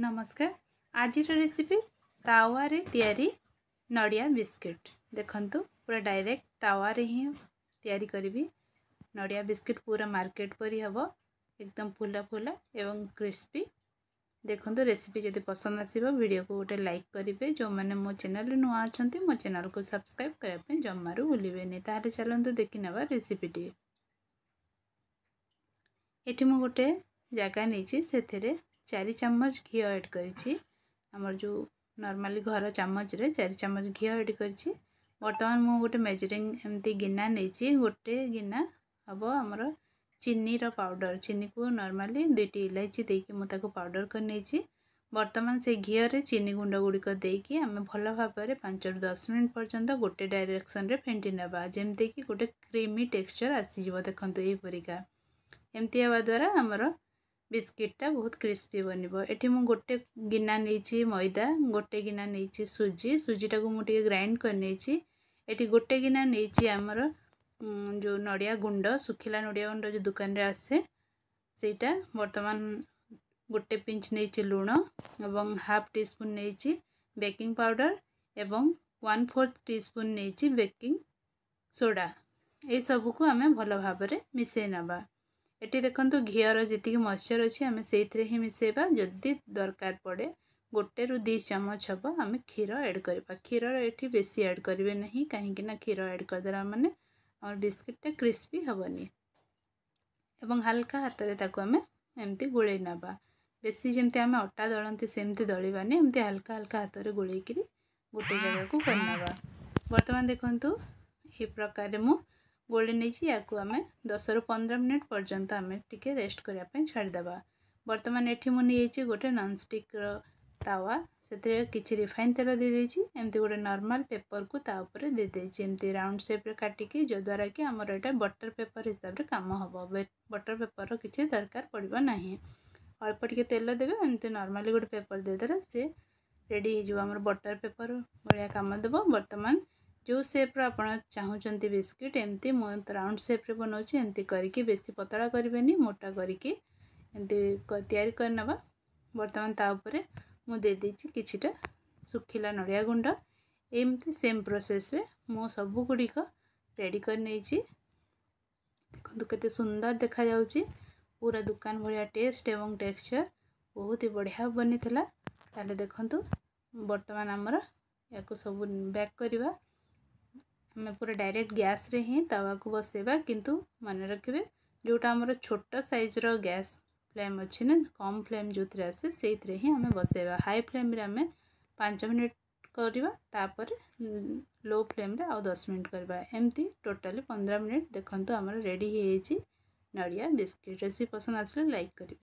नमस्कार आज रेसीपी तावारे तैयारी नड़िया बिस्किट देखु पूरा डायरेक्ट तावारे ही तैयारी करी नड़िया बिस्किट पूरा मार्केट पर हम एकदम फुला फुला एवं क्रिस्पी देखो रेसीपी जब पसंद वीडियो को गोटे लाइक करेंगे जो मैंने मो चेल नुआ अच्छा मो चेल को सब्सक्राइब करने जमार भूल चलत देखने रेसीपीटी ये मुझे गोटे जगह नहीं ଚାରି ଚାମଚ ଘିଅ ଆଡ଼୍ କରିଛି ଆମର ଯେଉଁ ନର୍ମାଲି ଘର ଚାମଚରେ ଚାରି ଚାମଚ ଘିଅ ଆଡ଼୍ କରିଛି ବର୍ତ୍ତମାନ ମୁଁ ଗୋଟେ ମେଜରିଂ ଏମିତି ଗିନା ନେଇଛି ଗୋଟେ ଗିନା ହେବ ଆମର ଚିନିର ପାଉଡ଼ର ଚିନିକୁ ନର୍ମାଲି ଦୁଇଟି ଇଲାଇଚି ଦେଇକି ମୁଁ ତାକୁ ପାଉଡ଼ର କରି ନେଇଛି ବର୍ତ୍ତମାନ ସେଇ ଘିଅରେ ଚିନି ଗୁଣ୍ଡ ଗୁଡ଼ିକ ଦେଇକି ଆମେ ଭଲ ଭାବରେ ପାଞ୍ଚରୁ ଦଶ ମିନିଟ୍ ପର୍ଯ୍ୟନ୍ତ ଗୋଟେ ଡାଇରେକ୍ସନରେ ଫେଣ୍ଟି ନେବା ଯେମିତିକି ଗୋଟେ କ୍ରିମି ଟେକ୍ସଚର୍ ଆସିଯିବ ଦେଖନ୍ତୁ ଏହିପରିକା ଏମିତି ହେବା ଦ୍ୱାରା ଆମର ବିସ୍କିଟ୍ଟା ବହୁତ କ୍ରିସ୍ପି ବନିବ ଏଠି ମୁଁ ଗୋଟେ ଗିନା ନେଇଛି ମଇଦା ଗୋଟେ ଗିନା ନେଇଛି ସୁଜି ସୁଜିଟାକୁ ମୁଁ ଟିକେ ଗ୍ରାଇଣ୍ଡ କରିନେଇଛି ଏଠି ଗୋଟେ ଗିନା ନେଇଛି ଆମର ଯେଉଁ ନଡ଼ିଆ ଗୁଣ୍ଡ ଶୁଖିଲା ନଡ଼ିଆ ଗୁଣ୍ଡ ଯେଉଁ ଦୋକାନରେ ଆସେ ସେଇଟା ବର୍ତ୍ତମାନ ଗୋଟେ ପିଞ୍ଚ ନେଇଛି ଲୁଣ ଏବଂ ହାଫ୍ ଟି ସ୍ପୁନ୍ ନେଇଛି ବେକିଂ ପାଉଡ଼ର ଏବଂ ୱାନ୍ ଫୋର୍ଥ ଟି ସ୍ପୁନ୍ ନେଇଛି ବେକିଂ ସୋଡ଼ା ଏସବୁକୁ ଆମେ ଭଲ ଭାବରେ ମିଶାଇ ନେବା ये देखो घीर जी मश्चर अच्छे आम से ही मिसेवा जदि दरकार पड़े गोटे रू दी चमच हम आम क्षीर एड कर क्षीर ये बेस एड करेंगे ना कहीं क्षीर एड करदे मैंने बिस्किटा क्रिस्पी हेनी हालाका हाथ में आम एमती गोल नवा बेस जमी आम अटा दलती सेमती दलवानी एम हालाका हालाका हाथ में गोल गोटे जगह को करवा बर्तमान देखूँ ये प्रकार मुझे ଗୋଳି ନେଇଛି ୟାକୁ ଆମେ ଦଶରୁ ପନ୍ଦର ମିନିଟ୍ ପର୍ଯ୍ୟନ୍ତ ଆମେ ଟିକେ ରେଷ୍ଟ କରିବା ପାଇଁ ଛାଡ଼ିଦେବା ବର୍ତ୍ତମାନ ଏଠି ମୁଁ ନେଇଯାଇଛି ଗୋଟେ ନନ୍ଷ୍ଟିକ୍ର ତାୱା ସେଥିରେ କିଛି ରିଫାଇନ୍ ତେଲ ଦେଇଦେଇଛି ଏମିତି ଗୋଟେ ନର୍ମାଲ୍ ପେପରକୁ ତା ଉପରେ ଦେଇଦେଇଛି ଏମିତି ରାଉଣ୍ଡ ସେପ୍ରେ କାଟିକି ଯଦ୍ୱାରା କି ଆମର ଏଇଟା ବଟର୍ ପେପର୍ ହିସାବରେ କାମ ହେବ ବଟର୍ ପେପର୍ର କିଛି ଦରକାର ପଡ଼ିବ ନାହିଁ ଅଳ୍ପ ଟିକେ ତେଲ ଦେବେ ଏମିତି ନର୍ମାଲି ଗୋଟେ ପେପର୍ ଦେଇଦେଲେ ସେ ରେଡ଼ି ହେଇଯିବ ଆମର ବଟର୍ ପେପର୍ ଭଳିଆ କାମ ଦେବ ବର୍ତ୍ତମାନ जो सेप्र आप चाहूँ बिस्कुट एमती मुझे राउंड सेप्रे रे बनाऊँ एमती करी बेसी पतला करें मोटा करके या बर्तमान तापर मुझे किटा सुखला नड़िया गुंड एमती सेम प्रोसेस रे मो सब गुड़िक रेडी कर देखते सुंदर देखा पूरा दुकान भाया टेस्ट एवं टेक्सचर बहुत ही बढ़िया बनी था देखु बर्तमान आमर या सब बैक करवा आम पूरा डायरेक्ट गैस रे हिं तवा को बस कि मन रखिए जोटा आम छोट सइज्र गैस फ्लेम अच्छे ना कम फ्लेम जो थे आसे से हिं आम बस हाई फ्लेम आम पांच मिनिट करवापर लो फ्लेम आ दस मिनिट करवामती टोटाली पंद्रह मिनिट देखु आम रेडी नड़िया बिस्किट रेसीपी पसंद आस लाइक करें